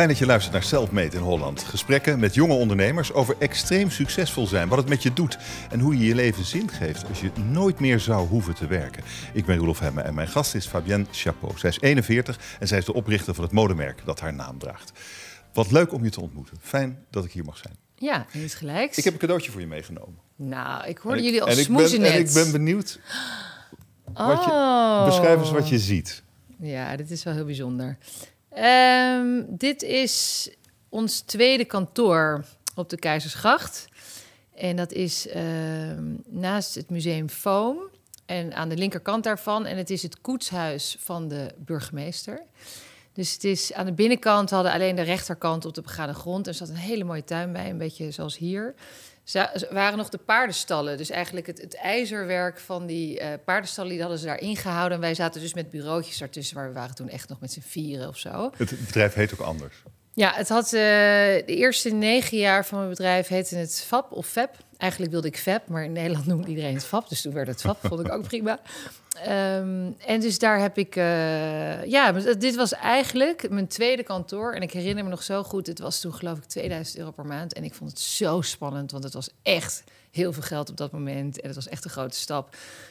Fijn dat je luistert naar Selfmade in Holland. Gesprekken met jonge ondernemers over extreem succesvol zijn, wat het met je doet en hoe je je leven zin geeft als je nooit meer zou hoeven te werken. Ik ben Roelof Hemme en mijn gast is Fabienne Chapeau. Zij is 41 en zij is de oprichter van het modemerk dat haar naam draagt. Wat leuk om je te ontmoeten. Fijn dat ik hier mag zijn. Ja, niet gelijk. Ik heb een cadeautje voor je meegenomen. Nou, ik hoorde jullie al smoezen net. En ik ben benieuwd. Oh. beschrijf eens wat je ziet. Ja, dit is wel heel bijzonder. Ehm, dit is ons tweede kantoor op de Keizersgracht. En dat is ehm, naast het museum Foam en aan de linkerkant daarvan. En het is het koetshuis van de burgemeester. Dus het is aan de binnenkant hadden alleen de rechterkant op de begane grond. Er zat een hele mooie tuin bij, een beetje zoals hier waren nog de paardenstallen. Dus eigenlijk het, het ijzerwerk van die eh, paardenstallen, die hadden ze daar ingehouden. En wij zaten dus met bureautjes daartussen, maar we waren toen echt nog met z'n vieren of zo. Het bedrijf heet ook anders. Ja, het had eh, de eerste negen jaar van mijn bedrijf heette het FAP of FEP. Eigenlijk wilde ik FAP, maar in Nederland noemt iedereen het FAP. Dus toen werd het FAP, vond ik ook prima. Ehm, en dus daar heb ik... Eh, ja, dit was eigenlijk mijn tweede kantoor. En ik herinner me nog zo goed, het was toen geloof ik 2000 euro per maand. En ik vond het zo spannend, want het was echt heel veel geld op dat moment. En het was echt een grote stap.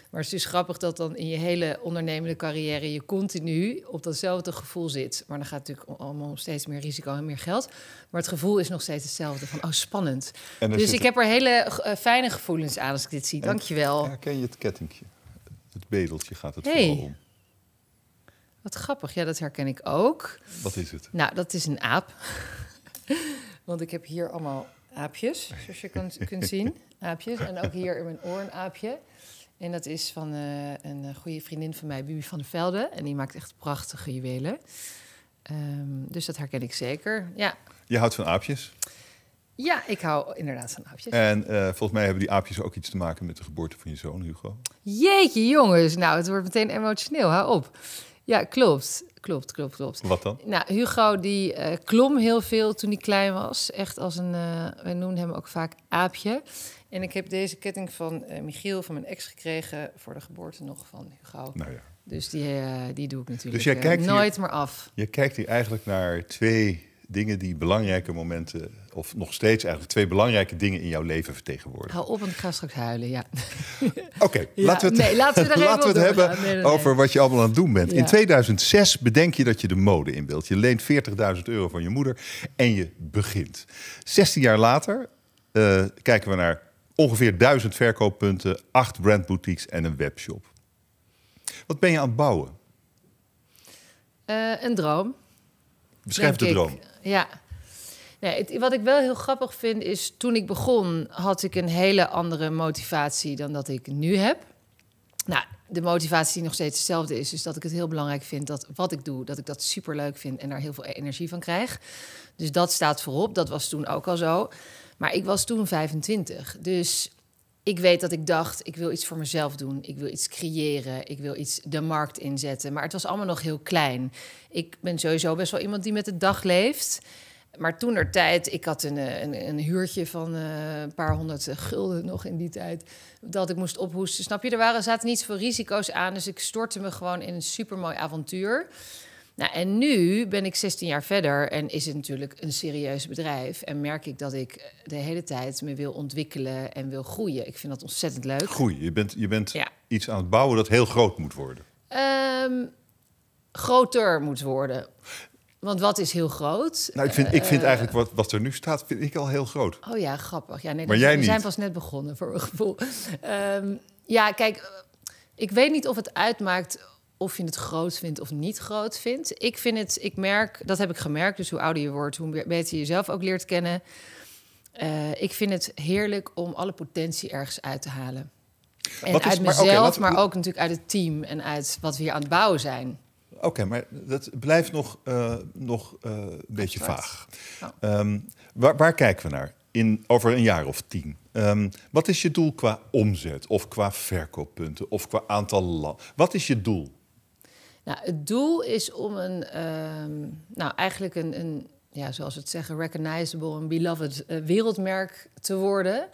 Maar het is dus grappig dat dan in je hele ondernemende carrière je continu op datzelfde gevoel zit. Maar dan gaat het natuurlijk allemaal steeds meer risico en meer geld. Maar het gevoel is nog steeds hetzelfde. Van, oh, spannend. Dus ik heb er hele eh, fijne gevoelens aan als ik dit zie. En Dankjewel. Herken je het kettingje? Het bedeltje gaat het hey. vooral om. Wat grappig. Ja, dat herken ik ook. Wat is het? Nou, dat is een aap. Want ik heb hier allemaal aapjes, zoals je kunt, kunt zien. Aapjes. En ook hier in mijn oor een aapje. En dat is van eh, een eh, goede vriendin van mij, Bibi van der Velde. En die maakt echt prachtige juwelen. Ehm, dus dat herken ik zeker, ja. Je houdt van aapjes? Ja, ik hou inderdaad van aapjes. En eh, volgens mij hebben die aapjes ook iets te maken met de geboorte van je zoon, Hugo. Jeetje, jongens. Nou, het wordt meteen emotioneel. Hou op. Ja, klopt. Klopt, klopt, klopt. Wat dan? Nou, Hugo die uh, klom heel veel toen hij klein was. Echt als een, we eh, wij hem ook vaak aapje. En ik heb deze ketting van eh, Michiel, van mijn ex, gekregen voor de geboorte nog van Hugo. Nou ja. Dus die, die doe ik natuurlijk dus jij kijkt nooit meer af. Je kijkt hier eigenlijk naar twee dingen die belangrijke momenten, of nog steeds eigenlijk twee belangrijke dingen in jouw leven vertegenwoordigen. Hou op, want ik ga straks huilen, ja. Oké, laten we het, nee, laten we het hebben over wat je allemaal aan het doen bent. In 2006 bedenk je dat je de mode in wilt. Je leent 40.000 euro van je moeder en je begint. 16 jaar later eh, kijken we naar ongeveer 1000 verkooppunten, acht brandboutiques en een webshop. Wat ben je aan het bouwen? Eh, een droom. Beschrijf de droom. Ja. Nee, het, wat ik wel heel grappig vind is, toen ik begon had ik een hele andere motivatie dan dat ik nu heb. Nou, de motivatie die nog steeds hetzelfde is, is dat ik het heel belangrijk vind dat wat ik doe, dat ik dat super leuk vind en daar heel veel energie van krijg. Dus dat staat voorop. Dat was toen ook al zo. Maar ik was toen 25. Dus ik weet dat ik dacht, ik wil iets voor mezelf doen. Ik wil iets creëren. Ik wil iets de markt inzetten. Maar het was allemaal nog heel klein. Ik ben sowieso best wel iemand die met de dag leeft. Maar toen er tijd, ik had een, eh, een, een huurtje van eh, een paar honderd gulden nog in die tijd. Dat ik moest ophoesten. Snap je, er waren, zaten niets voor risico's aan. Dus ik stortte me gewoon in een supermooi avontuur. Nou, en nu ben ik 16 jaar verder en is het natuurlijk een serieus bedrijf. En merk ik dat ik eh, de hele tijd me wil ontwikkelen en wil groeien. Ik vind dat ontzettend leuk. Groei, je bent, je bent iets aan het bouwen dat heel groot moet worden. Ehm, groter moet worden. Want wat is heel groot? Nou, ik vind, ik vind eh, eigenlijk wat, wat er nu staat, vind ik al heel groot. Oh ja, grappig. Ja, nee, maar jij we zijn pas net begonnen, voor mijn gevoel. Ehm, ja, kijk, ik weet niet of het uitmaakt of je het groot vindt of niet groot vindt. Ik vind het, ik merk, dat heb ik gemerkt. Dus hoe ouder je wordt, hoe beter je jezelf ook leert kennen. Eh, ik vind het heerlijk om alle potentie ergens uit te halen. En uit mezelf, maar ook natuurlijk uit het team en uit wat we hier aan het bouwen zijn. Oké, maar dat blijft nog, eh, nog eh, een beetje vaag. Oh. Ehm, waar, kijken we naar in, over een jaar of tien? Ehm, wat is je doel qua omzet of qua verkooppunten of qua aantal landen? Wat is je doel? Nou, het doel is om een, ehm, nou eigenlijk een, een, ja, zoals we het zeggen, recognizable en beloved eh, wereldmerk te worden.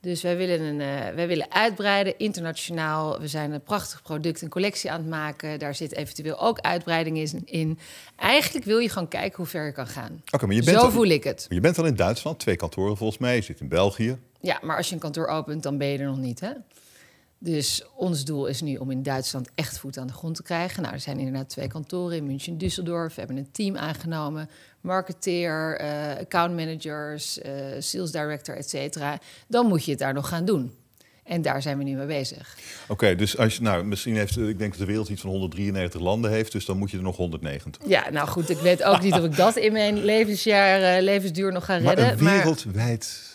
Dus wij willen, een, eh, wij willen uitbreiden internationaal. We zijn een prachtig product en collectie aan het maken. Daar zit eventueel ook uitbreiding in. Eigenlijk wil je gewoon kijken hoe ver je kan gaan. Oké, maar je bent Zo voel ik het. Je bent al in Duitsland, twee kantoren volgens mij. Je zit in België. Ja, maar als je een kantoor opent, dan ben je er nog niet, hè? Dus ons doel is nu om in Duitsland echt voet aan de grond te krijgen. Nou, er zijn inderdaad twee kantoren in München Düsseldorf. We hebben een team aangenomen. Marketeer, eh, account managers, eh, sales director, et cetera. Dan moet je het daar nog gaan doen. En daar zijn we nu mee bezig. Oké, dus als je, nou, misschien heeft, ik denk dat de wereld iets van 193 landen heeft, dus dan moet je er nog 190. Ja, nou goed, ik weet ook niet of ik dat in mijn levensjaar, eh, levensduur nog ga redden. Maar wereldwijd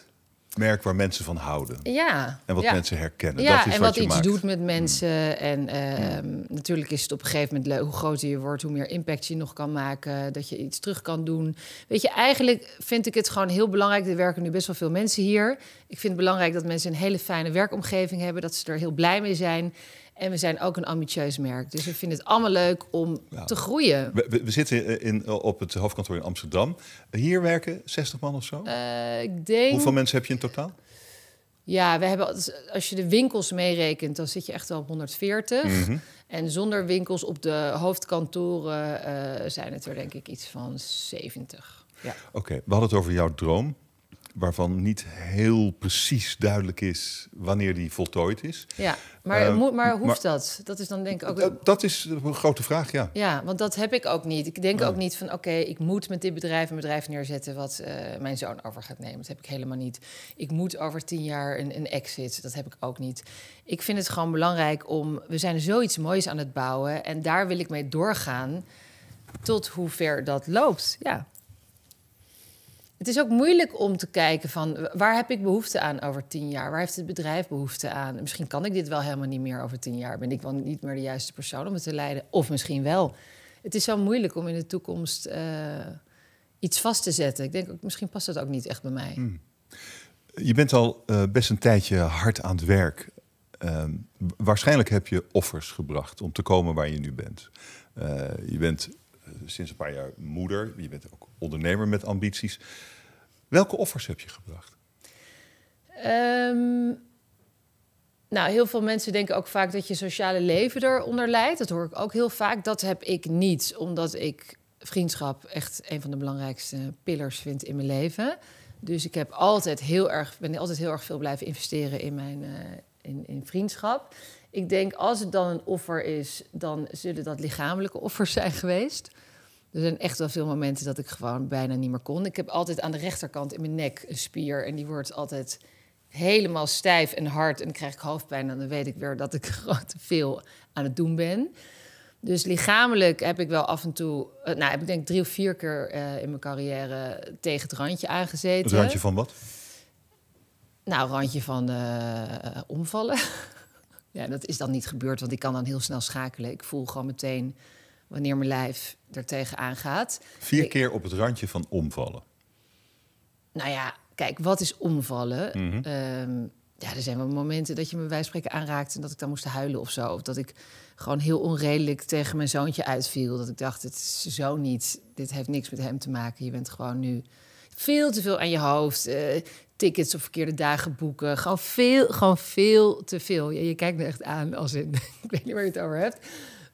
merk waar mensen van houden. Ja. En wat mensen herkennen. Ja, dat is en wat, iets doet met hmm. mensen. En ehm, natuurlijk is het op een gegeven moment leuk. Hoe groter je wordt, hoe meer impact je nog kan maken. Dat je iets terug kan doen. Weet je, eigenlijk vind ik het gewoon heel belangrijk. Er werken nu best wel veel mensen hier. Ik vind het belangrijk dat mensen een hele fijne werkomgeving hebben. Dat ze er heel blij mee zijn. En we zijn ook een ambitieus merk. Dus we vinden het allemaal leuk om te groeien. We, zitten in, op het hoofdkantoor in Amsterdam. Hier werken 60 man of zo? Eh, ik denk... Hoeveel mensen heb je in totaal? Ja, we hebben, als je de winkels meerekent, dan zit je echt wel op 140. Mhm. En zonder winkels op de hoofdkantoren eh, zijn het er denk ik iets van 70. Ja. Oké, we hadden het over jouw droom waarvan niet heel precies duidelijk is wanneer die voltooid is. Ja, maar, uh, maar hoeft dat? Dat is dan denk ik ook... Dat, is een grote vraag, ja. Ja, want dat heb ik ook niet. Ik denk ook niet van, oké, ik moet met dit bedrijf een bedrijf neerzetten... wat eh, mijn zoon over gaat nemen. Dat heb ik helemaal niet. Ik moet over tien jaar een, een exit. Dat heb ik ook niet. Ik vind het gewoon belangrijk om... We zijn zoiets moois aan het bouwen en daar wil ik mee doorgaan... tot hoe ver dat loopt, ja. Het is ook moeilijk om te kijken van waar heb ik behoefte aan over tien jaar? Waar heeft het bedrijf behoefte aan? Misschien kan ik dit wel helemaal niet meer over tien jaar. Ben ik wel niet meer de juiste persoon om het te leiden? Of misschien wel. Het is zo moeilijk om in de toekomst eh, iets vast te zetten. Ik denk, ook misschien past dat ook niet echt bij mij. Hmm. Je bent al eh, best een tijdje hard aan het werk. Ehm, waarschijnlijk heb je offers gebracht om te komen waar je nu bent. Eh, je bent sinds een paar jaar moeder. Je bent ook ondernemer met ambities. Welke offers heb je gebracht? Ehm, nou, heel veel mensen denken ook vaak dat je sociale leven eronder leidt. Dat hoor ik ook heel vaak. Dat heb ik niet, omdat ik vriendschap echt een van de belangrijkste pillars vind in mijn leven. Dus ik heb altijd heel erg, ben altijd heel erg veel blijven investeren in mijn eh, in, in vriendschap. Ik denk als het dan een offer is, dan zullen dat lichamelijke offers zijn geweest. Er zijn echt wel veel momenten dat ik gewoon bijna niet meer kon. Ik heb altijd aan de rechterkant in mijn nek een spier en die wordt altijd helemaal stijf en hard. En dan krijg ik hoofdpijn en dan weet ik weer dat ik te veel aan het doen ben. Dus lichamelijk heb ik wel af en toe, eh, nou heb ik denk drie of vier keer eh, in mijn carrière tegen het randje aangezeten. Het randje van wat? Nou, randje van eh, omvallen. ja, dat is dan niet gebeurd, want ik kan dan heel snel schakelen. Ik voel gewoon meteen wanneer mijn lijf tegenaan gaat. Vier keer op het randje van omvallen. Nou ja, kijk, wat is omvallen? Mhm. Ehm, ja, er zijn wel momenten dat je me bij aanraakt en dat ik dan moest huilen of zo. Of dat ik gewoon heel onredelijk tegen mijn zoontje uitviel. Dat ik dacht, het is zo niet, dit heeft niks met hem te maken. Je bent gewoon nu veel te veel aan je hoofd. Eh, tickets of verkeerde dagen boeken. Gewoon veel, gewoon veel te veel. Je, je kijkt me echt aan als in, ik weet niet waar je het over hebt.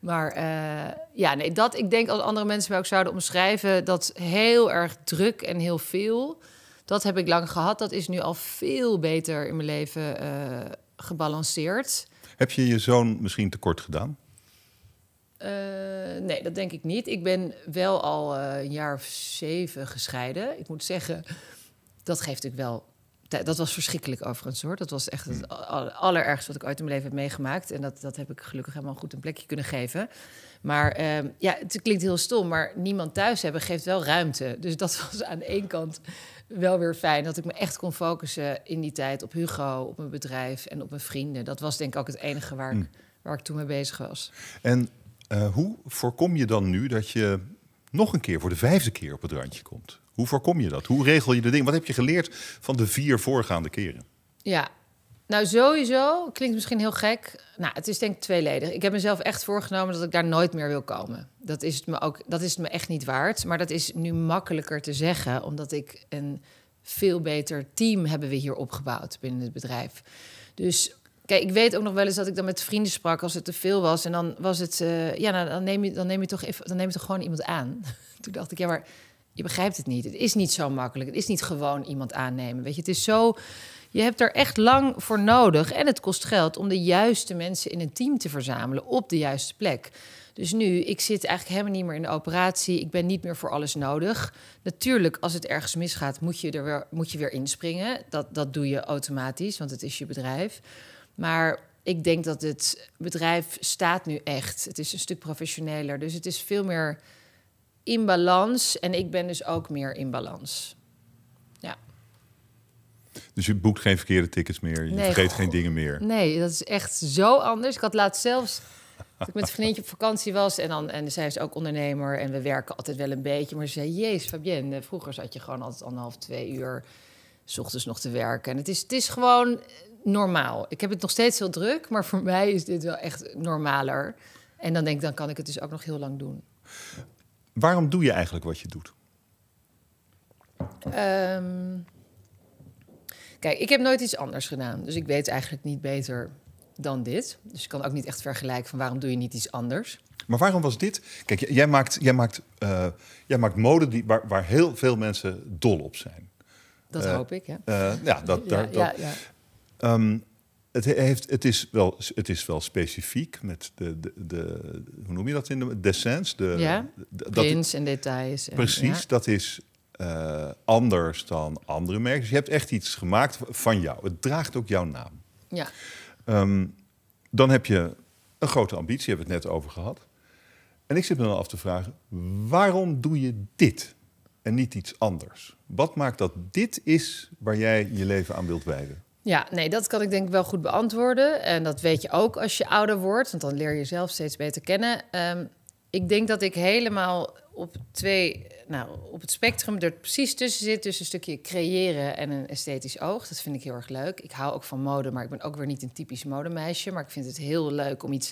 Maar eh, ja, nee, dat ik denk als andere mensen mij ook zouden omschrijven, dat heel erg druk en heel veel. Dat heb ik lang gehad. Dat is nu al veel beter in mijn leven eh, gebalanceerd. Heb je je zoon misschien tekort gedaan? Uh, nee, dat denk ik niet. Ik ben wel al een jaar of zeven gescheiden. Ik moet zeggen, dat geeft ik wel dat was verschrikkelijk overigens hoor. Dat was echt het hmm. allerergste wat ik ooit in mijn leven heb meegemaakt. En dat, dat heb ik gelukkig helemaal goed een plekje kunnen geven. Maar ehm, ja, het klinkt heel stom, maar niemand thuis hebben geeft wel ruimte. Dus dat was aan de ene kant wel weer fijn. Dat ik me echt kon focussen in die tijd op Hugo, op mijn bedrijf en op mijn vrienden. Dat was denk ik ook het enige waar, ik, hmm. waar ik toen mee bezig was. En eh, hoe voorkom je dan nu dat je nog een keer voor de vijfde keer op het randje komt? Hoe voorkom je dat? Hoe regel je de dingen? Wat heb je geleerd van de vier voorgaande keren? Ja, nou sowieso, klinkt misschien heel gek. Nou, het is denk ik tweeledig. Ik heb mezelf echt voorgenomen dat ik daar nooit meer wil komen. Dat is het me, ook, dat is me echt niet waard. Maar dat is nu makkelijker te zeggen, omdat ik een veel beter team hebben we hier opgebouwd binnen het bedrijf. Dus Kijk, ik weet ook nog wel eens dat ik dan met vrienden sprak als het te veel was. En dan was het, eh, ja, nou, dan, neem je, dan neem je toch even, dan neem je toch gewoon iemand aan. Toen dacht ik, ja, maar je begrijpt het niet. Het is niet zo makkelijk. Het is niet gewoon iemand aannemen. Weet je, het is zo. Je hebt er echt lang voor nodig. En het kost geld om de juiste mensen in een team te verzamelen op de juiste plek. Dus nu, ik zit eigenlijk helemaal niet meer in de operatie. Ik ben niet meer voor alles nodig. Natuurlijk, als het ergens misgaat, moet je er weer, moet je weer inspringen. Dat, dat doe je automatisch, want het is je bedrijf. Maar ik denk dat het bedrijf staat nu echt. Het is een stuk professioneler. Dus het is veel meer in balans en ik ben dus ook meer in balans. Ja. Dus je boekt geen verkeerde tickets meer, je vergeet geen dingen meer. Nee, dat is echt zo anders. Ik had laatst zelfs dat ik met een vriendje op vakantie was en dan en zij is ook ondernemer en we werken altijd wel een beetje, maar ze zei: "Jezus, Fabienne, vroeger zat je gewoon altijd anderhalf twee uur s ochtends nog te werken." En het is het is gewoon normaal. Ik heb het nog steeds heel druk, maar voor mij is dit wel echt normaler. En dan denk ik, dan kan ik het dus ook nog heel lang doen. Waarom doe je eigenlijk wat je doet? Ehm, kijk, ik heb nooit iets anders gedaan. Dus ik weet eigenlijk niet beter dan dit. Dus ik kan ook niet echt vergelijken van waarom doe je niet iets anders. Maar waarom was dit? Kijk, jij maakt, jij maakt, eh, jij maakt mode die, waar, waar, heel veel mensen dol op zijn. Dat eh, hoop ik, ja. Eh, ja, dat, ja, dat. Ja, ja. Ehm, het, heeft, het, is wel, het is wel specifiek met de, de, de hoe noem je dat in de dessins? De, ja, de, dat, en details. precies, dat is eh, anders dan andere merken. Dus je hebt echt iets gemaakt van jou. Het draagt ook jouw naam. Ja. Ehm, dan heb je een grote ambitie, hebben we het net over gehad. En ik zit me dan af te vragen, waarom doe je dit en niet iets anders? Wat maakt dat dit is waar jij je leven aan wilt wijden? Ja, nee, dat kan ik denk ik wel goed beantwoorden. En dat weet je ook als je ouder wordt, want dan leer je jezelf steeds beter kennen. Ehm, ik denk dat ik helemaal op twee, nou, op het spectrum er precies tussen zit, tussen een stukje creëren en een esthetisch oog. Dat vind ik heel erg leuk. Ik hou ook van mode, maar ik ben ook weer niet een typisch modemeisje. Maar ik vind het heel leuk om iets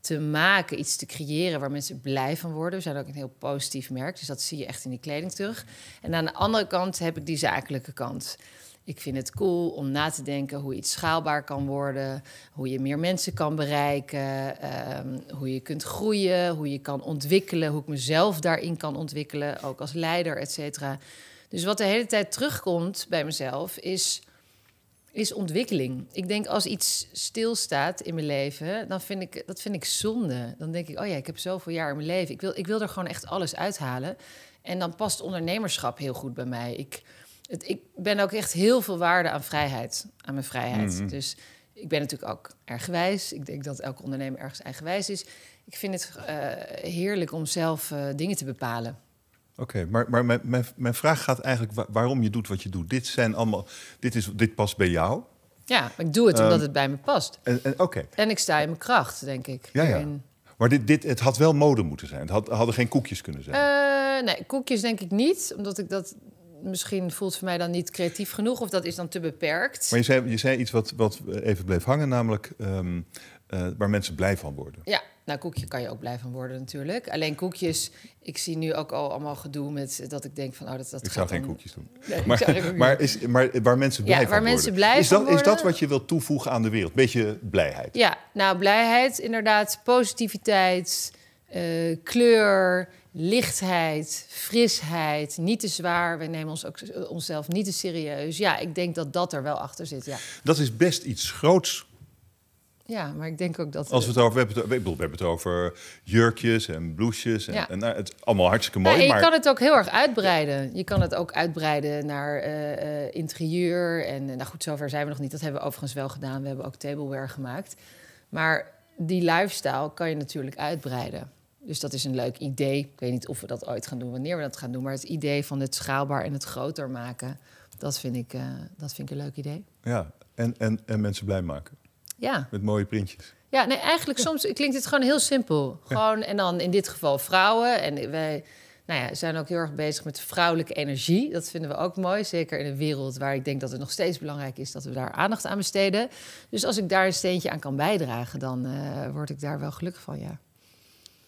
te maken, iets te creëren waar mensen blij van worden. We zijn ook een heel positief merk, dus dat zie je echt in die kleding terug. En aan de andere kant heb ik die zakelijke kant. Ik vind het cool om na te denken hoe iets schaalbaar kan worden, hoe je meer mensen kan bereiken, ehm, hoe je kunt groeien, hoe je kan ontwikkelen, hoe ik mezelf daarin kan ontwikkelen, ook als leider, et cetera. Dus wat de hele tijd terugkomt bij mezelf is, is ontwikkeling. Ik denk als iets stilstaat in mijn leven, dan vind ik dat vind ik zonde. Dan denk ik, oh ja, ik heb zoveel jaar in mijn leven. Ik wil, ik wil er gewoon echt alles uithalen. En dan past ondernemerschap heel goed bij mij. Ik, ik ben ook echt heel veel waarde aan vrijheid, aan mijn vrijheid. Mhm. Dus ik ben natuurlijk ook erg wijs. Ik denk dat elke ondernemer ergens eigenwijs is. Ik vind het eh, heerlijk om zelf eh, dingen te bepalen. Oké, maar, maar mijn, mijn, vraag gaat eigenlijk waarom je doet wat je doet. Dit zijn allemaal, dit, is, dit past bij jou. Ja, ik doe het omdat ehm, het bij me past. En, en, en ik sta in mijn kracht, denk ik. Ja, ja. Maar dit, dit, het had wel mode moeten zijn. Het had, hadden geen koekjes kunnen zijn. Eh, nee, koekjes denk ik niet, omdat ik dat misschien voelt voor mij dan niet creatief genoeg of dat is dan te beperkt. Maar je zei, je zei iets wat, wat even bleef hangen, namelijk ehm, eh, waar mensen blij van worden. Ja, nou koekje kan je ook blij van worden natuurlijk. Alleen koekjes, ik zie nu ook al allemaal gedoe met dat ik denk van oh dat dat. Ik zou geen koekjes doen. maar, maar, is, maar waar mensen blij waar van mensen worden. is, dat, is dat wat je wilt toevoegen aan de wereld? Beetje blijheid. Ja, nou blijheid inderdaad, positiviteit, eh, kleur lichtheid, frisheid, niet te zwaar. We nemen ons ook, eh, onszelf niet te serieus. Ja, ik denk dat dat er wel achter zit. Ja. Dat is best iets groots. Ja, maar ik denk ook dat. Als we het over we hebben, het, we hebben het over jurkjes en bloesjes. En, ja. Nou, het is allemaal hartstikke mooi. Maar je kan het ook heel erg uitbreiden. Je kan het ook uitbreiden naar eh, eh, interieur. En nou goed, zover zijn we nog niet. Dat hebben we overigens wel gedaan. We hebben ook tableware gemaakt. Maar die lifestyle kan je natuurlijk uitbreiden. Dus dat is een leuk idee. Ik weet niet of we dat ooit gaan doen, wanneer we dat gaan doen. Maar het idee van het schaalbaar en het groter maken, dat vind ik, eh, dat vind ik een leuk idee. Ja, en, en, en mensen blij maken. Ja. Met mooie printjes. Ja, nee, eigenlijk soms klinkt het gewoon heel simpel. Gewoon, en dan in dit geval vrouwen. En wij nou ja, zijn ook heel erg bezig met vrouwelijke energie. Dat vinden we ook mooi. Zeker in een wereld waar ik denk dat het nog steeds belangrijk is dat we daar aandacht aan besteden. Dus als ik daar een steentje aan kan bijdragen, dan eh, word ik daar wel gelukkig van, ja.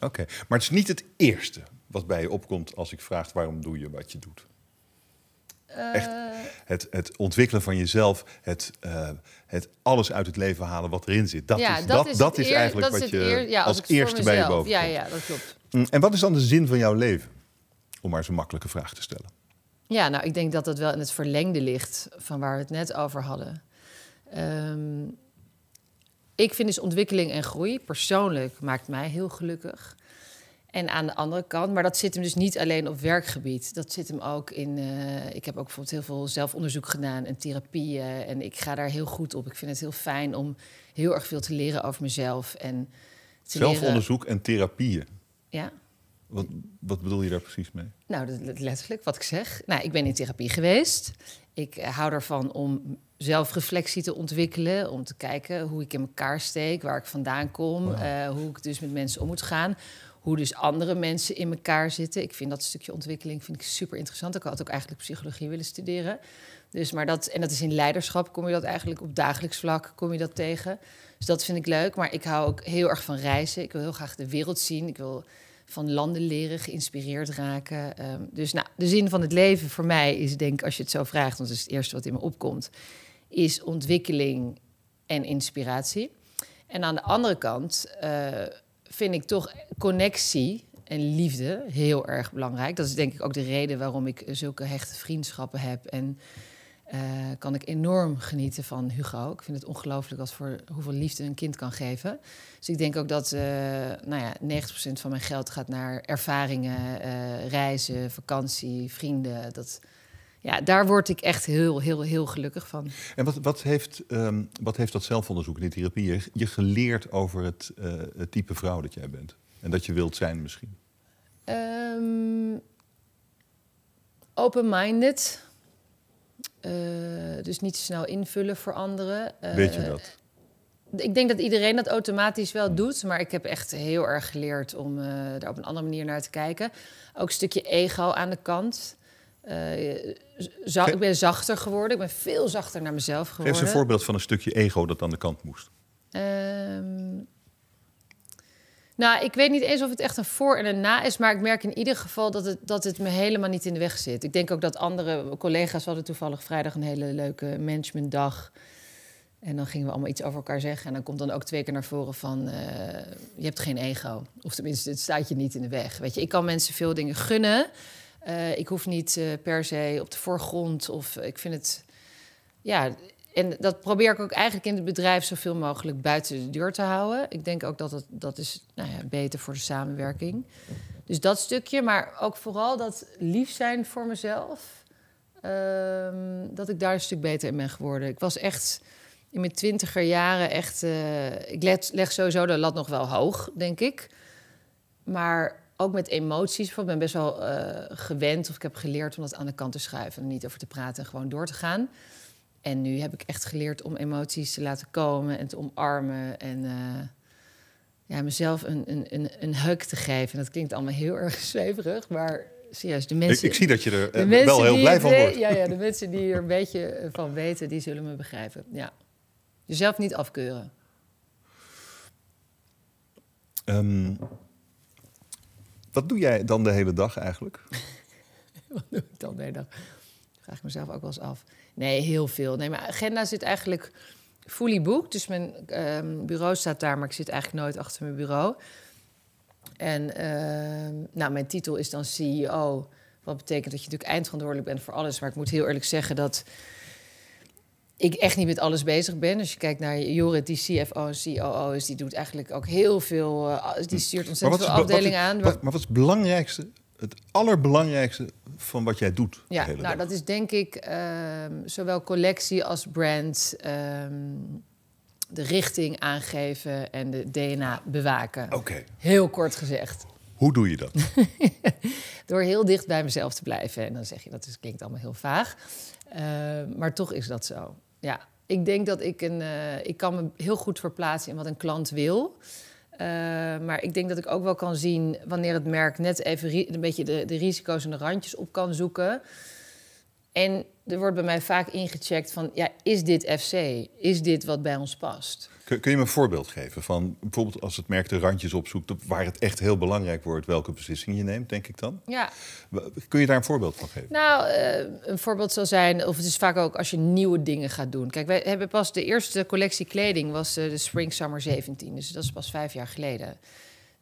Oké, maar het is niet het eerste wat bij je opkomt als ik vraag waarom doe je wat je doet. Eh. Echt, het, het, ontwikkelen van jezelf, het, eh, het, alles uit het leven halen wat erin zit. Dat ja, is, dat, is, eigenlijk wat je als, als eerste bij je boven ja, ja, dat klopt. Mm, en wat is dan de zin van jouw leven? Om maar zo'n makkelijke vraag te stellen. Ja, nou, ik denk dat dat wel in het verlengde ligt van waar we het net over hadden. Um, ik vind dus ontwikkeling en groei persoonlijk maakt mij heel gelukkig. En aan de andere kant, maar dat zit hem dus niet alleen op werkgebied. Dat zit hem ook in. Eh, ik heb ook bijvoorbeeld heel veel zelfonderzoek gedaan en therapieën. En ik ga daar heel goed op. Ik vind het heel fijn om heel erg veel te leren over mezelf. En zelfonderzoek en therapieën. Ja. Wat, wat bedoel je daar precies mee? Nou, letterlijk wat ik zeg. Nou, ik ben in therapie geweest. Ik hou ervan om zelfreflectie te ontwikkelen. Om te kijken hoe ik in elkaar steek, waar ik vandaan kom. Eh, hoe ik dus met mensen om moet gaan. Hoe dus andere mensen in elkaar zitten. Ik vind dat stukje ontwikkeling vind ik super interessant. Ik had ook eigenlijk psychologie willen studeren. Dus, maar dat, en dat is in leiderschap, kom je dat eigenlijk op dagelijks vlak kom je dat tegen. Dus dat vind ik leuk. Maar ik hou ook heel erg van reizen. Ik wil heel graag de wereld zien. Ik wil van landen leren, geïnspireerd raken. Ehm, dus nou, de zin van het leven voor mij is, denk als je het zo vraagt, want dat is het eerste wat in me opkomt, is ontwikkeling en inspiratie. En aan de andere kant eh, vind ik toch connectie en liefde heel erg belangrijk. Dat is denk ik ook de reden waarom ik zulke hechte vriendschappen heb en eh, kan ik enorm genieten van Hugo. Ik vind het ongelooflijk wat voor hoeveel liefde een kind kan geven. Dus ik denk ook dat eh, nou ja, 90% van mijn geld gaat naar ervaringen, eh, reizen, vakantie, vrienden. Dat, ja, daar word ik echt heel, heel, heel gelukkig van. En wat, wat, heeft, ehm, wat heeft dat zelfonderzoek in die therapie je geleerd over het, het type vrouw dat jij bent? En dat je wilt zijn misschien? Um, Open-minded eh, dus niet te snel invullen voor anderen. Eh, Weet je dat? ik denk dat iedereen dat automatisch wel doet. Maar ik heb echt heel erg geleerd om eh, daar op een andere manier naar te kijken. Ook een stukje ego aan de kant. ik ben zachter geworden. Ik ben veel zachter naar mezelf geworden. Geef eens een voorbeeld van een stukje ego dat aan de kant moest. Ehm, nou, ik weet niet eens of het echt een voor en een na is. Maar ik merk in ieder geval dat het, dat het me helemaal niet in de weg zit. Ik denk ook dat andere collega's hadden toevallig vrijdag een hele leuke managementdag. En dan gingen we allemaal iets over elkaar zeggen. En dan komt dan ook twee keer naar voren van... Eh, je hebt geen ego. Of tenminste, het staat je niet in de weg. Weet je, ik kan mensen veel dingen gunnen. Eh, ik hoef niet eh, per se op de voorgrond. Of ik vind het... Ja, en dat probeer ik ook eigenlijk in het bedrijf zoveel mogelijk buiten de deur te houden. Ik denk ook dat het, dat is nou ja, beter voor de samenwerking. Dus dat stukje, maar ook vooral dat lief zijn voor mezelf. Ehm, dat ik daar een stuk beter in ben geworden. Ik was echt in mijn twintiger jaren echt. Eh, ik leg, leg, sowieso de lat nog wel hoog, denk ik. Maar ook met emoties. Ik ben best wel eh, gewend of ik heb geleerd om dat aan de kant te schuiven en niet over te praten en gewoon door te gaan. En nu heb ik echt geleerd om emoties te laten komen en te omarmen. En eh, ja, mezelf een, een, een, een huk te geven. En dat klinkt allemaal heel erg zweverig, maar serieus, de mensen... Ik, zie dat je er eh, wel heel blij van wordt. Ja, ja, de mensen die er een beetje eh, van weten, die zullen me begrijpen. Ja. Jezelf niet afkeuren. Ehm, wat doe jij dan de hele dag eigenlijk? wat doe ik dan de hele dag? vraag ik mezelf ook wel eens af. Nee, heel veel. Nee, mijn agenda zit eigenlijk fully booked. Dus mijn ehm, bureau staat daar, maar ik zit eigenlijk nooit achter mijn bureau. En ehm, nou, mijn titel is dan CEO. Wat betekent dat je natuurlijk eindverantwoordelijk bent voor alles. Maar ik moet heel eerlijk zeggen dat ik echt niet met alles bezig ben. Als je kijkt naar Jorrit, die CFO en COO is, die doet eigenlijk ook heel veel. Uh, die stuurt ontzettend veel afdelingen aan. maar wat is het belangrijkste het allerbelangrijkste van wat jij doet? Ja, nou, dat is denk ik ehm, zowel collectie als brand. Ehm, de richting aangeven en de DNA bewaken. Oké. Heel kort gezegd. Hoe doe je dat? Door heel dicht bij mezelf te blijven. En dan zeg je, dat is, klinkt allemaal heel vaag. Ehm, maar toch is dat zo. Ja, ik denk dat ik een... Eh, ik kan me heel goed verplaatsen in wat een klant wil. Eh, maar ik denk dat ik ook wel kan zien wanneer het merk net even een beetje de, de risico's en de randjes op kan zoeken. En er wordt bij mij vaak ingecheckt van, ja, is dit FC? Is dit wat bij ons past? Kun je me een voorbeeld geven van bijvoorbeeld als het merk de randjes opzoekt waar het echt heel belangrijk wordt welke beslissing je neemt, denk ik dan? Ja. Kun je daar een voorbeeld van geven? Nou, eh, een voorbeeld zal zijn, of het is vaak ook als je nieuwe dingen gaat doen. Kijk, wij hebben pas de eerste collectie kleding was eh, de Spring Summer 17, dus dat is pas vijf jaar geleden.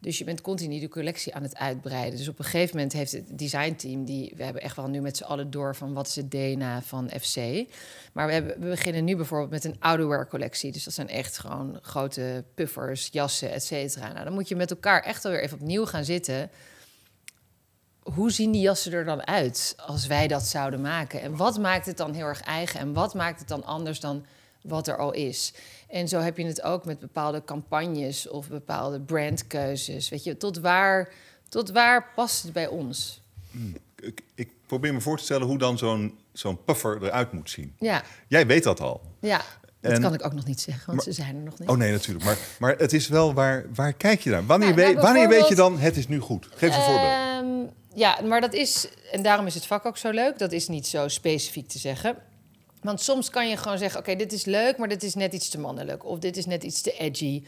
Dus je bent continu de collectie aan het uitbreiden. Dus op een gegeven moment heeft het designteam, die, we hebben echt wel nu met z'n allen door van wat is het DNA van FC. Maar we, beginnen nu bijvoorbeeld met een outerwear collectie. Dus dat zijn echt gewoon grote puffers, jassen, et cetera. Nou, dan moet je met elkaar echt alweer even opnieuw gaan zitten. Hoe zien die jassen er dan uit als wij dat zouden maken? En wat maakt het dan heel erg eigen? En wat maakt het dan anders dan wat er al is. En zo heb je het ook met bepaalde campagnes of bepaalde brandkeuzes. Weet je, tot waar, tot waar past het bij ons? Hmm. Ik, probeer me voor te stellen hoe dan zo'n zo'n puffer eruit moet zien. Ja. Jij weet dat al. Ja. dat kan ik ook nog niet zeggen, want ze zijn er nog niet. Oh nee, natuurlijk. Maar, maar het is wel waar, waar kijk je naar? Wanneer, nou, weet, nou, wanneer weet je dan het is nu goed? Geef een voorbeeld. Ehm, ja, maar dat is, en daarom is het vak ook zo leuk, dat is niet zo specifiek te zeggen. Want soms kan je gewoon zeggen: Oké, dit is leuk, maar dit is net iets te mannelijk. Of dit is net iets te edgy.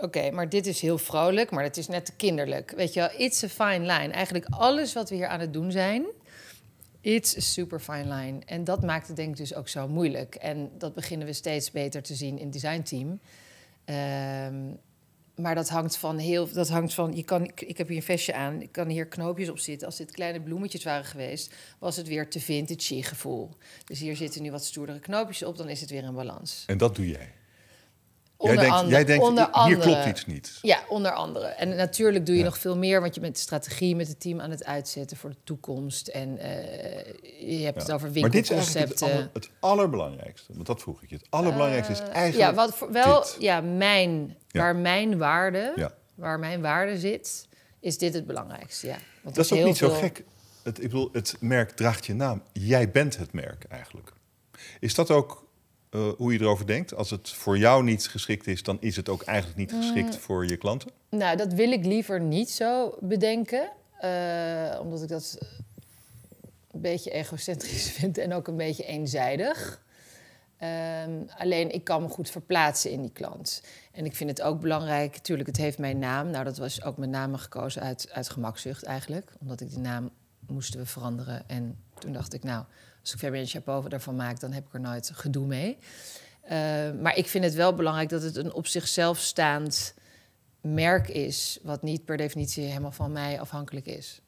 Oké, maar dit is heel vrolijk, maar dat is net te kinderlijk. Weet je wel, it's a fine line. Eigenlijk alles wat we hier aan het doen zijn, it's a super fine line. En dat maakt het denk ik dus ook zo moeilijk. En dat beginnen we steeds beter te zien in het designteam. Um, maar dat hangt van heel. Dat hangt van. Je kan, ik, heb hier een vestje aan. Ik kan hier knoopjes op zitten. Als dit kleine bloemetjes waren geweest, was het weer te vintage gevoel. Dus hier zitten nu wat stoerdere knoopjes op. Dan is het weer in balans. En dat doe jij? Onder jij denkt, andere, jij denkt hier klopt iets niet. Ja, onder andere. En natuurlijk doe je nog veel meer, want je bent de strategie met het team aan het uitzetten voor de toekomst. En eh, je hebt het over winkelconcepten. Maar dit is eigenlijk het, allerbelangrijkste, want dat vroeg ik je. Het allerbelangrijkste is eh, eigenlijk. Ja, wat wel, dit. ja, mijn, Waar, mijn waarde, waar mijn waarde zit, is dit het belangrijkste. Ja. dat is ook niet zo gek. Het, ik bedoel, het merk draagt je naam. Jij bent het merk eigenlijk. Is dat ook eh, hoe je erover denkt. Als het voor jou niet geschikt is, dan is het ook eigenlijk niet mm. geschikt voor je klanten. Nou, dat wil ik liever niet zo bedenken. Eh, omdat ik dat een beetje egocentrisch vind en ook een beetje eenzijdig. Ehm, alleen ik kan me goed verplaatsen in die klant. En ik vind het ook belangrijk, natuurlijk, het heeft mijn naam. Nou, dat was ook met name gekozen uit, uit gemakzucht eigenlijk. Omdat ik die naam moesten we veranderen. En toen dacht ik, nou, als ik Fabienne over daarvan maak, dan heb ik er nooit gedoe mee. Eh, maar ik vind het wel belangrijk dat het een op zichzelf staand merk is, wat niet per definitie helemaal van mij afhankelijk is.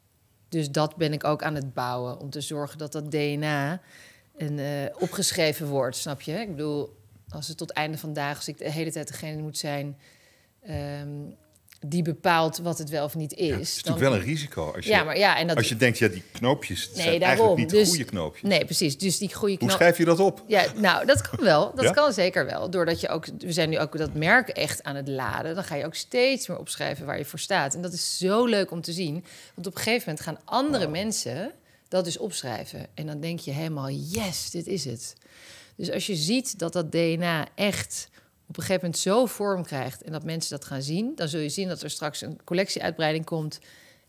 Dus dat ben ik ook aan het bouwen, om te zorgen dat dat DNA een, eh, opgeschreven wordt, snap je? Ik bedoel, als het tot einde van vandaag, als ik de hele tijd degene moet zijn ehm, die bepaalt wat het wel of niet is. Ja, het is natuurlijk wel een risico. Als je, ja, maar ja, en dat... als je denkt, ja, die knoopjes zijn eigenlijk niet de dus goede knoopjes. Nee, precies. Dus die goede knoop... Hoe schrijf je dat op? Ja, nou, dat kan wel. Dat kan zeker wel. Doordat je ook... We zijn nu ook dat merk echt aan het laden. Dan ga je ook steeds meer opschrijven waar je voor staat. En dat is zo leuk om te zien. Want op een gegeven moment gaan andere mensen dat dus opschrijven. En dan denk je helemaal, yes, dit is het. Dus als je ziet dat dat DNA echt op een gegeven moment zo vorm krijgt en dat mensen dat gaan zien, dan zul je zien dat er straks een collectieuitbreiding komt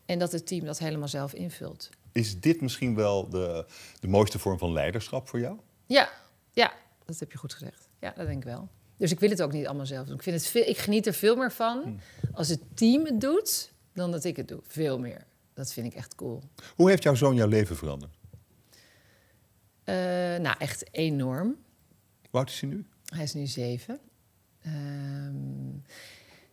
en dat het team dat helemaal zelf invult. Is dit misschien wel de, de mooiste vorm van leiderschap voor jou? Ja, ja, dat heb je goed gezegd. Ja, dat denk ik wel. Dus ik wil het ook niet allemaal zelf doen. Ik, vind het ik geniet er veel meer van hmm. als het team het doet dan dat ik het doe. Veel meer. Dat vind ik echt cool. Hoe heeft jouw zoon jouw leven veranderd? Eh, nou, echt enorm. Hoe oud is hij nu? Hij is nu zeven. Ehm,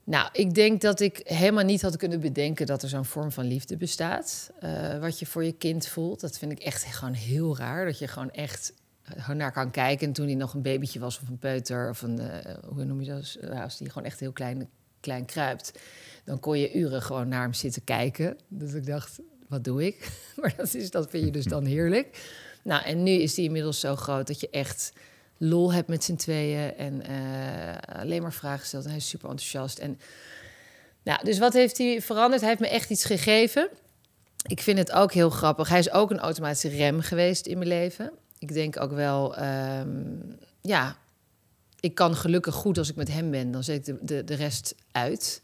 nou, ik denk dat ik helemaal niet had kunnen bedenken dat er zo'n vorm van liefde bestaat. Eh, wat je voor je kind voelt. Dat vind ik echt gewoon heel raar. Dat je gewoon echt eh, naar kan kijken. En toen hij nog een babytje was of een peuter of een, eh, hoe noem je dat? als die gewoon echt heel klein, klein kruipt, dan kon je uren gewoon naar hem zitten kijken. Dus ik dacht, wat doe ik? maar dat, is, dat vind je dus dan heerlijk. Nou, en nu is die inmiddels zo groot dat je echt lol hebt met z'n tweeën. En eh, alleen maar vragen stelt. En hij is super enthousiast. En, nou, dus wat heeft hij veranderd? Hij heeft me echt iets gegeven. Ik vind het ook heel grappig. Hij is ook een automatische rem geweest in mijn leven. Ik denk ook wel, ehm, ja, ik kan gelukkig goed als ik met hem ben. Dan zet ik de, de, de rest uit.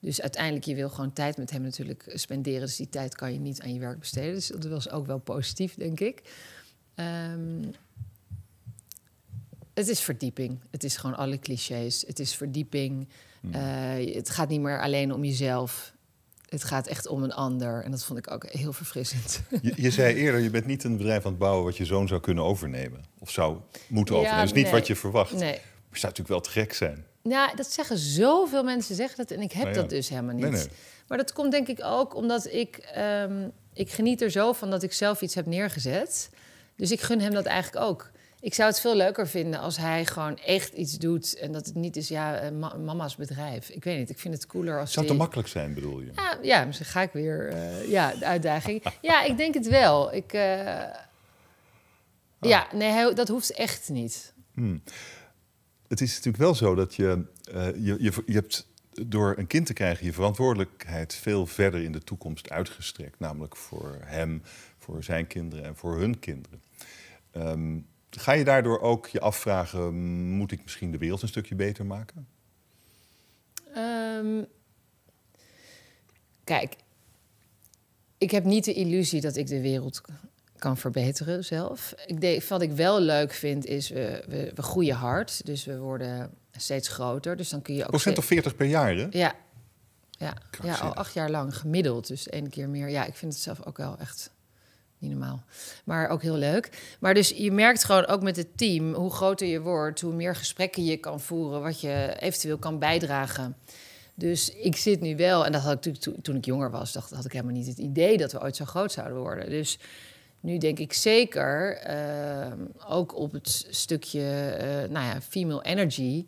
Dus uiteindelijk, je wil gewoon tijd met hem natuurlijk spenderen. Dus die tijd kan je niet aan je werk besteden. Dus dat was ook wel positief, denk ik. Ehm, het is verdieping. Het is gewoon alle clichés. Het is verdieping. Hmm. Eh, het gaat niet meer alleen om jezelf. Het gaat echt om een ander. En dat vond ik ook heel verfrissend. Je, zei eerder, je bent niet een bedrijf aan het bouwen wat je zoon zou kunnen overnemen. Of zou moeten overnemen. dat is niet wat je verwacht. Nee. Maar het zou natuurlijk wel te gek zijn. Nou, dat zeggen zoveel mensen zeggen dat. En ik heb nou dat dus helemaal niet. Nee, nee. Maar dat komt denk ik ook omdat ik... Ehm, ik geniet er zo van dat ik zelf iets heb neergezet. Dus ik gun hem dat eigenlijk ook. Ik zou het veel leuker vinden als hij gewoon echt iets doet en dat het niet is, ja, eh, mama's bedrijf. Ik weet niet, ik vind het cooler als. Zou het die... te makkelijk zijn, bedoel je? Ja, ja misschien ga ik weer. Eh, ja, de uitdaging. ja, ik denk het wel. Ik, eh, ah. Ja, nee, dat hoeft echt niet. Hmm. Het is natuurlijk wel zo dat je, je, je, je hebt door een kind te krijgen je verantwoordelijkheid veel verder in de toekomst uitgestrekt. Namelijk voor hem, voor zijn kinderen en voor hun kinderen. Ehm, Ga je daardoor ook je afvragen, moet ik misschien de wereld een stukje beter maken? Ehm, kijk, ik heb niet de illusie dat ik de wereld kan verbeteren zelf. Ik deed wat ik wel leuk vind is, we, we groeien hard. Dus we worden steeds groter. Dus dan kun je ook... Procent of 40 per jaar, hè? Ja. Ja, ja, al acht jaar lang gemiddeld. Dus één keer meer. Ja, ik vind het zelf ook wel echt niet normaal. Maar ook heel leuk. Maar dus je merkt gewoon ook met het team, hoe groter je wordt, hoe meer gesprekken je kan voeren, wat je eventueel kan bijdragen. Dus ik zit nu wel, en dat had ik natuurlijk toen ik jonger was, dacht, had ik helemaal niet het idee dat we ooit zo groot zouden worden. Dus nu denk ik zeker, ehm, ook op het stukje eh, nou ja, female energy,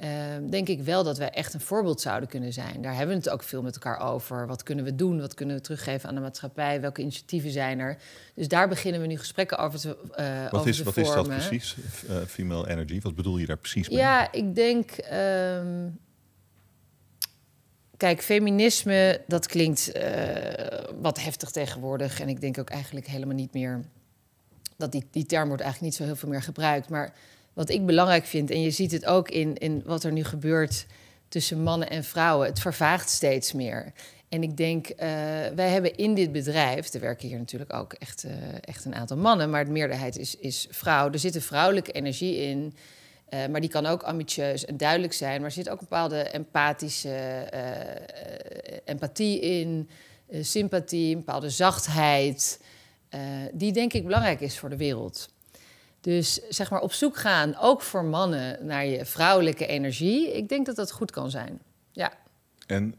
Ehm, denk ik wel dat wij echt een voorbeeld zouden kunnen zijn. Daar hebben we het ook veel met elkaar over. Wat kunnen we doen? Wat kunnen we teruggeven aan de maatschappij? Welke initiatieven zijn er? Dus daar beginnen we nu gesprekken over te, uh, wat is, wat vormen. Wat is dat precies, eh, female energy? Wat bedoel je daar precies mee? Ja, ik denk... Ehm, kijk, feminisme, dat klinkt eh, wat heftig tegenwoordig. En ik denk ook eigenlijk helemaal niet meer... dat die, die term wordt eigenlijk niet zo heel veel meer gebruikt. Maar wat ik belangrijk vind, en je ziet het ook in, in wat er nu gebeurt tussen mannen en vrouwen, het vervaagt steeds meer. En ik denk, eh, wij hebben in dit bedrijf, er werken hier natuurlijk ook echt, eh, echt een aantal mannen, maar de meerderheid is, is vrouw. Er zit een vrouwelijke energie in, eh, maar die kan ook ambitieus en duidelijk zijn. Maar er zit ook een bepaalde empathische empathie in, sympathie, een bepaalde zachtheid, die denk ik belangrijk is voor de wereld. Dus zeg maar op zoek gaan, ook voor mannen, naar je vrouwelijke energie. Ik denk dat dat goed kan zijn. Ja. En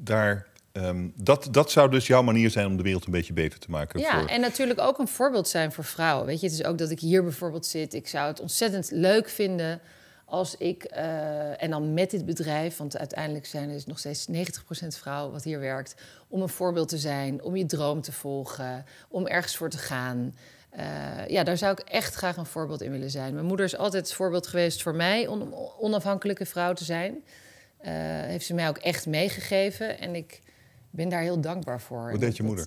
daar, ehm, dat, dat zou dus jouw manier zijn om de wereld een beetje beter te maken. Ja, en natuurlijk ook een voorbeeld zijn voor vrouwen. Weet je, het is ook dat ik hier bijvoorbeeld zit. Ik zou het ontzettend leuk vinden als ik, eh, en dan met dit bedrijf, want uiteindelijk zijn er nog steeds 90% vrouw wat hier werkt, om een voorbeeld te zijn, om je droom te volgen, om ergens voor te gaan. Eh, ja, daar zou ik echt graag een voorbeeld in willen zijn. Mijn moeder is altijd het voorbeeld geweest voor mij om onafhankelijke vrouw te zijn. Uh, heeft ze mij ook echt meegegeven en ik ben daar heel dankbaar voor. Wat deed je moeder?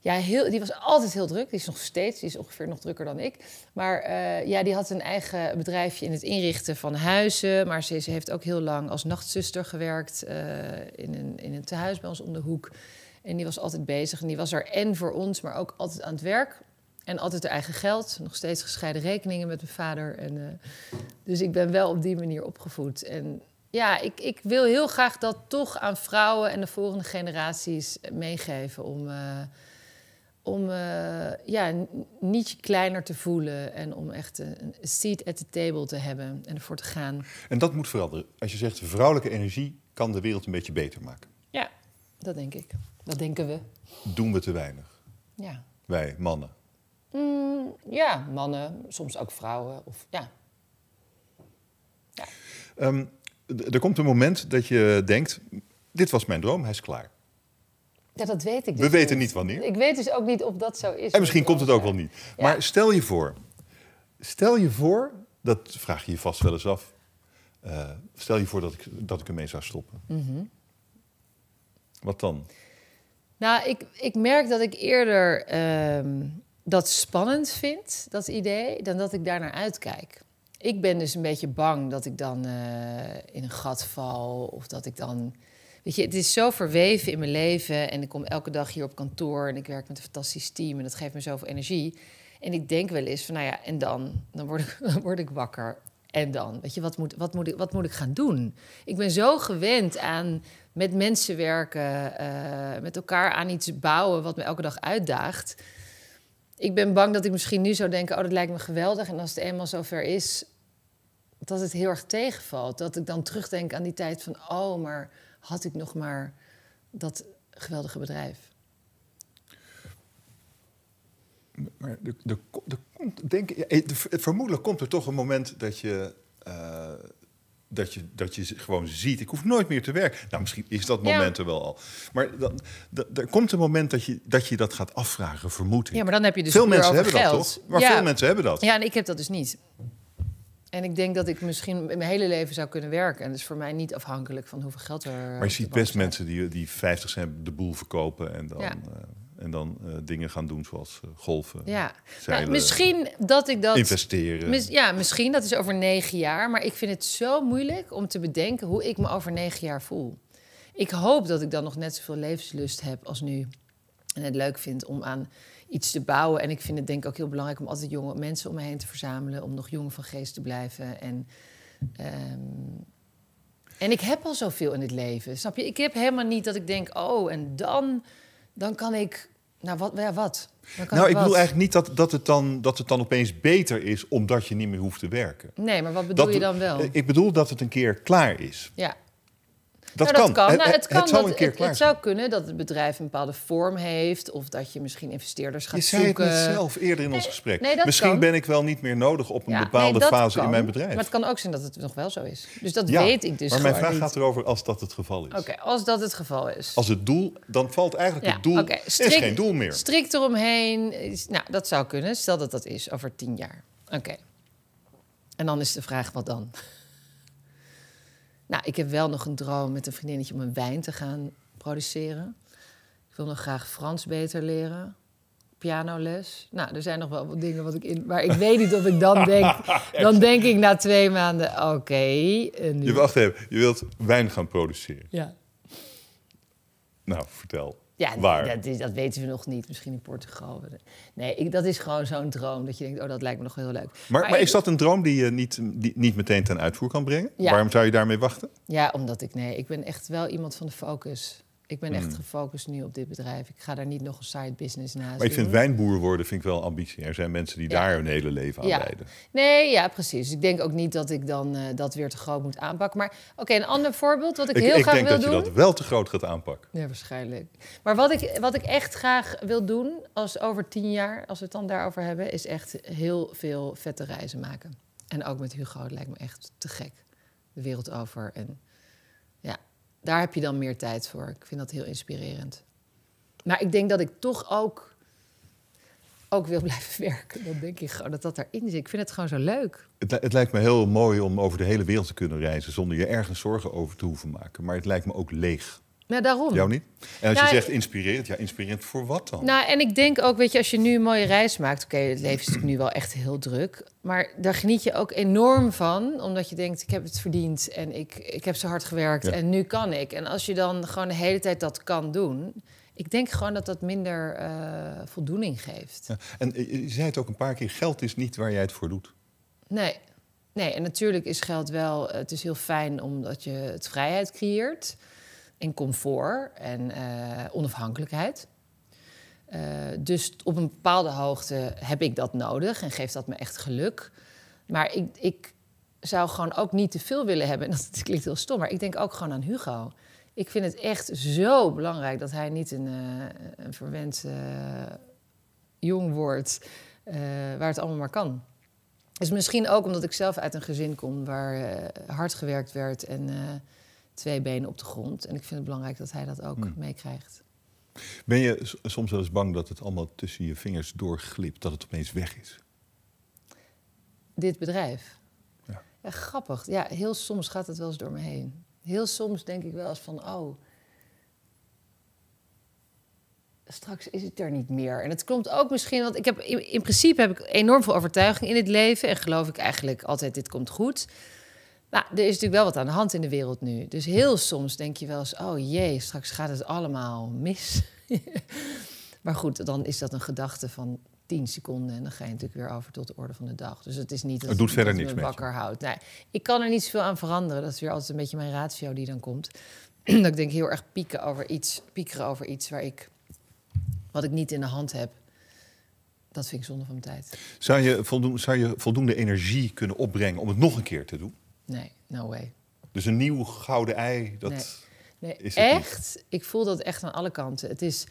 Ja, heel, die was altijd heel druk. Die is nog steeds, die is ongeveer nog drukker dan ik. Maar eh, ja, die had een eigen bedrijfje in het inrichten van huizen. Maar ze, heeft ook heel lang als nachtzuster gewerkt in, een, in een tehuis bij ons om de hoek. En die was altijd bezig en die was er en voor ons, maar ook altijd aan het werk. En altijd haar eigen geld. Nog steeds gescheiden rekeningen met mijn vader. En, eh, dus ik ben wel op die manier opgevoed. En ja, ik, ik wil heel graag dat toch aan vrouwen en de volgende generaties meegeven. Om, uh, om eh, ja, niet kleiner te voelen. En om echt een seat at the table te hebben en ervoor te gaan. En dat moet veranderen. Als je zegt vrouwelijke energie kan de wereld een beetje beter maken. Ja, dat denk ik. Dat denken we. Doen we te weinig? Ja. Wij, mannen. Mm, ja, mannen, soms ook vrouwen. Of, ja. ja. Ehm, er komt een moment dat je denkt, dit was mijn droom, hij is klaar. Ja, dat weet ik dus We weten niet. wanneer. Ik weet dus ook niet of dat zo is. En misschien komt het ook wel niet. Maar stel je voor, stel je voor, dat vraag je je vast wel eens af. Eh, stel je voor dat ik, dat ik ermee zou stoppen. Mhm. Wat dan? Nou, ik, ik merk dat ik eerder ehm, dat spannend vind, dat idee, dan dat ik daar naar uitkijk. Ik ben dus een beetje bang dat ik dan eh, in een gat val of dat ik dan. Weet je, het is zo verweven in mijn leven en ik kom elke dag hier op kantoor en ik werk met een fantastisch team en dat geeft me zoveel energie. En ik denk wel eens van, nou ja, en dan, dan word ik, word ik wakker. En dan, weet je, wat moet, wat, moet ik, wat moet ik gaan doen? Ik ben zo gewend aan met mensen werken, eh, met elkaar aan iets bouwen wat me elke dag uitdaagt ik ben bang dat ik misschien nu zou denken: oh, dat lijkt me geweldig. En als het eenmaal zover is, dat het heel erg tegenvalt. Dat ik dan terugdenk aan die tijd van: oh, maar had ik nog maar dat geweldige bedrijf. Maar de, de, de, denk, eh, vermoedelijk komt er toch een moment dat je eh, dat je, dat je gewoon ziet, ik hoef nooit meer te werken. Nou, misschien is dat moment er wel al. Maar dan, er komt een moment dat je, dat je dat gaat afvragen, vermoed Ja, maar dan heb je dus veel mensen hebben geld. dat toch? Maar veel mensen hebben dat. Ja, en ik heb dat dus niet. En ik denk dat ik misschien mijn hele leven zou kunnen werken. En dat is voor mij niet afhankelijk van hoeveel geld er. Maar je ziet best mensen die, die 50 zijn, de boel verkopen en dan. Eh, en dan eh, dingen gaan doen zoals eh, golven. Ja, nou, misschien dat ik dat. Investeren. ja, misschien dat is over negen jaar. Maar ik vind het zo moeilijk om te bedenken hoe ik me over negen jaar voel. Ik hoop dat ik dan nog net zoveel levenslust heb als nu. En het leuk vind om aan iets te bouwen. En ik vind het denk ik ook heel belangrijk om altijd jonge mensen om me heen te verzamelen. Om nog jong van geest te blijven. En. Ehm, en ik heb al zoveel in het leven, snap je? Ik heb helemaal niet dat ik denk, oh, en dan, dan kan ik nou, wat? Ja, wat? nou, ik bedoel eigenlijk niet dat, dat, het dan, dat het dan opeens beter is omdat je niet meer hoeft te werken. Nee, maar wat bedoel je dan wel? Ik bedoel dat het een keer klaar is. Ja. Nou, dat, kan. Nou, het, kan dat, een keer het, het zou kunnen dat het bedrijf een bepaalde vorm heeft. Of dat je misschien investeerders gaat zoeken. Je zei het net zelf eerder in ons gesprek. misschien ben ik wel niet meer nodig op een bepaalde fase in mijn bedrijf. Maar het kan ook zijn dat het nog wel zo is. Dus dat weet ik dus Maar mijn vraag gaat erover als dat het geval is. Oké, als dat het geval is. Als het doel, dan valt eigenlijk het doel... Er is geen doel meer. Strikt eromheen. Nou, dat zou kunnen. Stel dat dat is over tien jaar. Oké. En dan is de vraag, wat dan? Nou, ik heb wel nog een droom met een vriendinnetje om een wijn te gaan produceren. Ik wil nog graag Frans beter leren. Pianoles. Nou, er zijn nog wel wat dingen wat ik in. Maar ik weet niet of ik dan denk. Dan denk ik na twee maanden: oké. Eh, je wacht even. Je wilt wijn gaan produceren. Ja. Nou, vertel. Ja, Dat, is, dat weten we nog niet. Misschien in Portugal. Nee, ik, dat is gewoon zo'n droom. Dat je denkt, oh, dat lijkt me nog heel leuk. Maar, maar, is dat een droom die je niet, die, niet meteen ten uitvoer kan brengen? Waarom zou je daarmee wachten? Ja, omdat ik... Nee, ik ben echt wel iemand van de focus. Ik ben echt hmm. gefocust nu op dit bedrijf. Ik ga daar niet nog een side business naast. Maar ik vind wijnboer worden vind ik wel ambitie. Er zijn mensen die daar hun hele leven aan leiden. Nee, ja, precies. Ik denk ook niet dat ik dan eh, dat weer te groot moet aanpakken. Maar oké, een ander voorbeeld wat ik, heel graag wil doen. Ik denk dat je dat wel te groot gaat aanpakken. Ja, waarschijnlijk. Maar wat ik, wat ik echt graag wil doen als over tien jaar, als we het dan daarover hebben, is echt heel veel vette reizen maken. En ook met Hugo, dat lijkt me echt te gek. De wereld over en ja, daar heb je dan meer tijd voor. Ik vind dat heel inspirerend. Maar ik denk dat ik toch ook, ook wil blijven werken. Dan denk ik gewoon dat dat daarin zit. Ik vind het gewoon zo leuk. Het, het, lijkt me heel mooi om over de hele wereld te kunnen reizen zonder je ergens zorgen over te hoeven maken. Maar het lijkt me ook leeg. Nou, daarom. Jou niet? En als je nou, zegt inspirerend, ja, inspirerend voor wat dan? Nou, en ik denk ook, weet je, als je nu een mooie reis maakt... oké, het leven is natuurlijk nu wel echt heel druk... maar daar geniet je ook enorm van, omdat je denkt... ik heb het verdiend en ik, ik heb zo hard gewerkt en nu kan ik. En als je dan gewoon de hele tijd dat kan doen... Ik denk gewoon dat dat minder eh, voldoening geeft. Ja. En eh, je zei het ook een paar keer, geld is niet waar jij het voor doet. Nee, nee en natuurlijk is geld wel... het is heel fijn omdat je het vrijheid creëert en comfort en eh, onafhankelijkheid. Eh, dus op een bepaalde hoogte heb ik dat nodig en geeft dat me echt geluk. Maar ik, ik zou gewoon ook niet te veel willen hebben. En dat klinkt heel stom, maar ik denk ook gewoon aan Hugo. Ik vind het echt zo belangrijk dat hij niet een, eh, een verwend jong wordt waar het allemaal maar kan. Dus misschien ook omdat ik zelf uit een gezin kom waar hard gewerkt werd en twee benen op de grond. En ik vind het belangrijk dat hij dat ook hmm. meekrijgt. Ben je soms wel eens bang dat het allemaal tussen je vingers doorglipt, dat het opeens weg is? Dit bedrijf? Ja. ja. grappig. Ja, heel soms gaat het wel eens door me heen. Heel soms denk ik wel eens van, oh, straks is het er niet meer. En het klopt ook misschien, want ik heb, in principe heb ik enorm veel overtuiging in het leven en geloof ik eigenlijk altijd, dit komt goed. Nou, er is natuurlijk wel wat aan de hand in de wereld nu. Dus heel soms denk je wel eens: oh jee, straks gaat het allemaal mis. maar goed, dan is dat een gedachte van 10 seconden en dan ga je natuurlijk weer over tot de orde van de dag. Dus het is niet dat het doet verder wakker houdt. Nee, ik kan er niet zoveel aan veranderen. Dat is weer altijd een beetje mijn ratio die dan komt. dat ik denk heel erg pieken over iets, piekeren over iets waar ik wat ik niet in de hand heb. Dat vind ik zonde van tijd. Zou je, voldoende, zou je voldoende energie kunnen opbrengen om het nog een keer te doen? Nee, no way. Dus een nieuw gouden ei, dat nee. is echt. Ik voel dat echt aan alle kanten. Het is,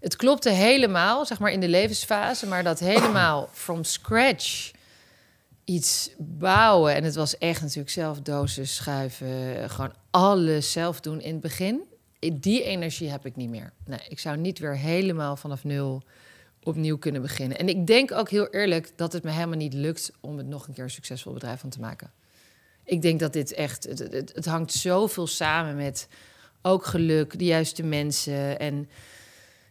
het klopte helemaal, zeg maar in de levensfase, maar dat helemaal from scratch iets bouwen. En het was echt natuurlijk zelf dozen schuiven, gewoon alles zelf doen in het begin. Die energie heb ik niet meer. Nee, ik zou niet weer helemaal vanaf nul opnieuw kunnen beginnen. En ik denk ook heel eerlijk dat het me helemaal niet lukt om het nog een keer een succesvol bedrijf van te maken ik denk dat dit echt, het, het, hangt zoveel samen met ook geluk, de juiste mensen. En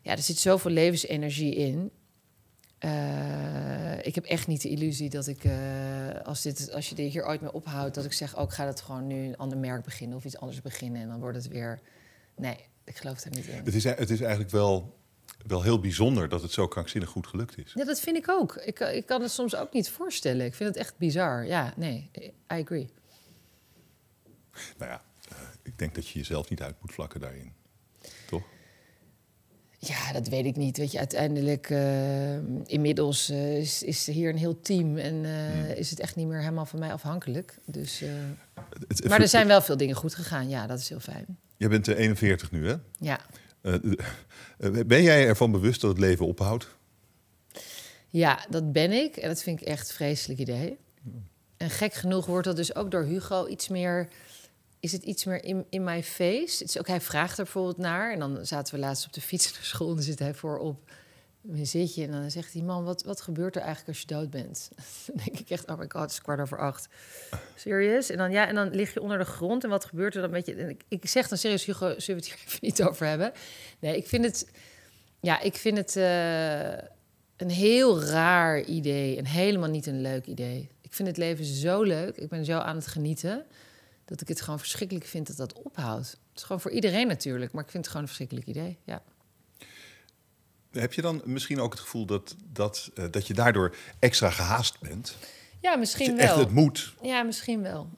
ja, er zit zoveel levensenergie in. Eh, ik heb echt niet de illusie dat ik, eh, als, dit, als je dit hier ooit mee ophoudt, dat ik zeg, ook oh, ga dat gewoon nu een ander merk beginnen of iets anders beginnen. En dan wordt het weer. Nee, ik geloof daar niet in. Het is, het is eigenlijk wel, wel heel bijzonder dat het zo krankzinnig goed gelukt is. Ja, dat vind ik ook. Ik, ik kan het soms ook niet voorstellen. Ik vind het echt bizar. Ja, nee, I agree. Nou ja, eh, ik denk dat je jezelf niet uit moet vlakken daarin. Toch? Ja, dat weet ik niet. Weet je, uiteindelijk, eh, inmiddels eh, is, is hier een heel team en hmm. is het echt niet meer helemaal van mij afhankelijk. Dus, maar er zijn wel veel dingen goed gegaan. Ja, dat is heel fijn. Je bent 41 nu, hè? Ja. ben jij ervan bewust dat het leven ophoudt? Ja, dat ben ik. En dat vind ik echt een vreselijk idee. Hmm. En gek genoeg wordt dat dus ook door Hugo iets meer is het iets meer in, in mijn face. Het is ook, hij vraagt er bijvoorbeeld naar. En dan zaten we laatst op de fiets naar school en dan zit hij voorop mijn zitje. En dan zegt die man, wat, wat gebeurt er eigenlijk als je dood bent? dan denk ik echt, oh my god, het is kwart over acht. Serieus? En dan, ja, en dan lig je onder de grond en wat gebeurt er dan met je? En ik, ik zeg dan serieus, Hugo, zullen we het hier even niet over hebben? Nee, ik vind het... Ja, ik vind het eh, een heel raar idee en helemaal niet een leuk idee. Ik vind het leven zo leuk. Ik ben zo aan het genieten dat ik het gewoon verschrikkelijk vind dat dat ophoudt. Het is gewoon voor iedereen natuurlijk, maar ik vind het gewoon een verschrikkelijk idee. Ja. Heb je dan misschien ook het gevoel dat, dat, eh, dat je daardoor extra gehaast bent? Ja, misschien wel. Echt het moet. Ja, misschien wel.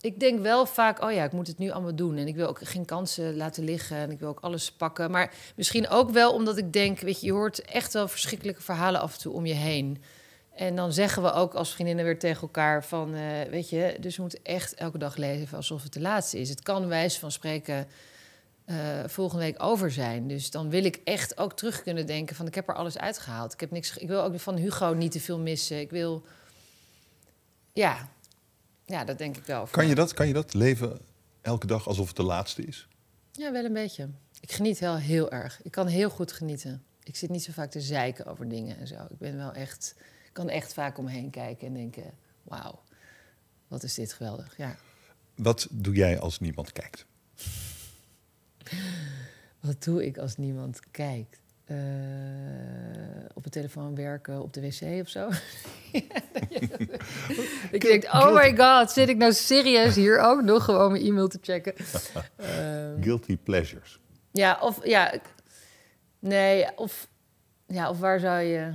Ik denk wel vaak, oh ja, ik moet het nu allemaal doen. En ik wil ook geen kansen laten liggen. En ik wil ook alles pakken. Maar misschien ook wel omdat ik denk, weet je, je hoort echt wel verschrikkelijke verhalen af en toe om je heen. En dan zeggen we ook als vriendinnen weer tegen elkaar van, eh, weet je, dus we moeten echt elke dag leven alsof het de laatste is. Het kan wijs van spreken eh, volgende week over zijn. Dus dan wil ik echt ook terug kunnen denken van, ik heb er alles uitgehaald. Ik, heb niks, ik wil ook van Hugo niet te veel missen. Ik wil, ja, ja dat denk ik wel. Kan je dat, kan je dat leven elke dag alsof het de laatste is? Ja, wel een beetje. Ik geniet wel heel erg. Ik kan heel goed genieten. Ik zit niet zo vaak te zeiken over dingen en zo. Ik ben wel echt kan echt vaak omheen kijken en denken: wauw, wat is dit geweldig. Ja. Wat doe jij als niemand kijkt? wat doe ik als niemand kijkt? Eh, op de telefoon werken, op de wc of zo. ik denk, oh my god, zit ik nou serieus hier ook nog gewoon mijn e-mail te checken? Ehm, guilty pleasures. Ja, of ja, nee, of ja, of waar zou je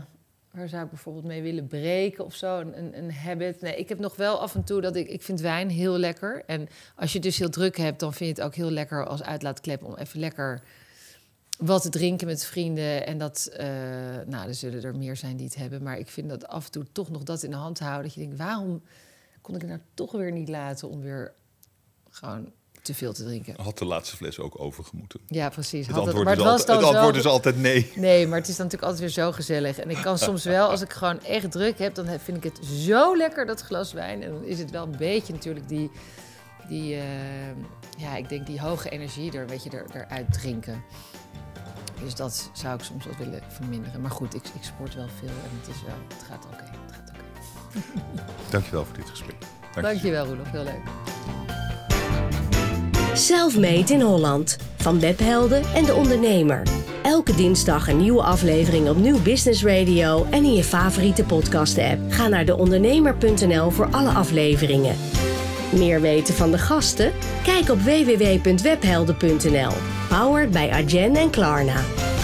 waar zou ik bijvoorbeeld mee willen breken of zo? Een, een, habit. Nee, ik heb nog wel af en toe dat ik... Ik vind wijn heel lekker. En als je dus heel druk hebt, dan vind je het ook heel lekker als uitlaatklep... om even lekker wat te drinken met vrienden. En dat... Eh, nou, er zullen er meer zijn die het hebben. Maar ik vind dat af en toe toch nog dat in de hand houden. Dat je denkt, waarom kon ik het nou toch weer niet laten om weer gewoon te veel te drinken. Had de laatste fles ook overgemoeten. Ja, precies. Het, antwoord, het, is, altijd, altijd, nee. Nee, maar het is dan natuurlijk altijd weer zo gezellig. En ik kan soms wel, als ik gewoon echt druk heb, dan vind ik het zo lekker, dat glas wijn. En dan is het wel een beetje natuurlijk die, die eh, ja, ik denk die hoge energie er, weet je, er, eruit drinken. Dus dat zou ik soms wat willen verminderen. Maar goed, ik, ik sport wel veel en het, is wel, het gaat oké. Het gaat oké. Dankjewel voor dit gesprek. Dankjewel, Dankjewel Roelof. Heel leuk. Selfmade in Holland. Van webhelden en de ondernemer. Elke dinsdag een nieuwe aflevering op Nieuw Business Radio en in je favoriete podcast-app. Ga naar deondernemer.nl voor alle afleveringen. Meer weten van de gasten? Kijk op www.webhelden.nl. Powered by Arjen en Klarna.